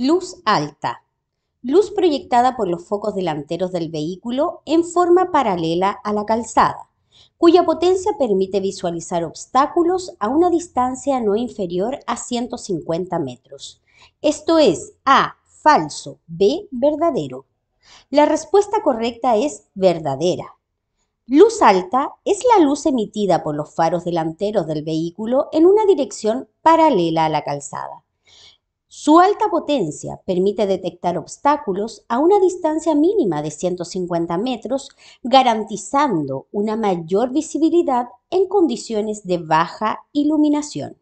Luz alta. Luz proyectada por los focos delanteros del vehículo en forma paralela a la calzada, cuya potencia permite visualizar obstáculos a una distancia no inferior a 150 metros. Esto es A. Falso. B. Verdadero. La respuesta correcta es verdadera. Luz alta es la luz emitida por los faros delanteros del vehículo en una dirección paralela a la calzada. Su alta potencia permite detectar obstáculos a una distancia mínima de 150 metros, garantizando una mayor visibilidad en condiciones de baja iluminación.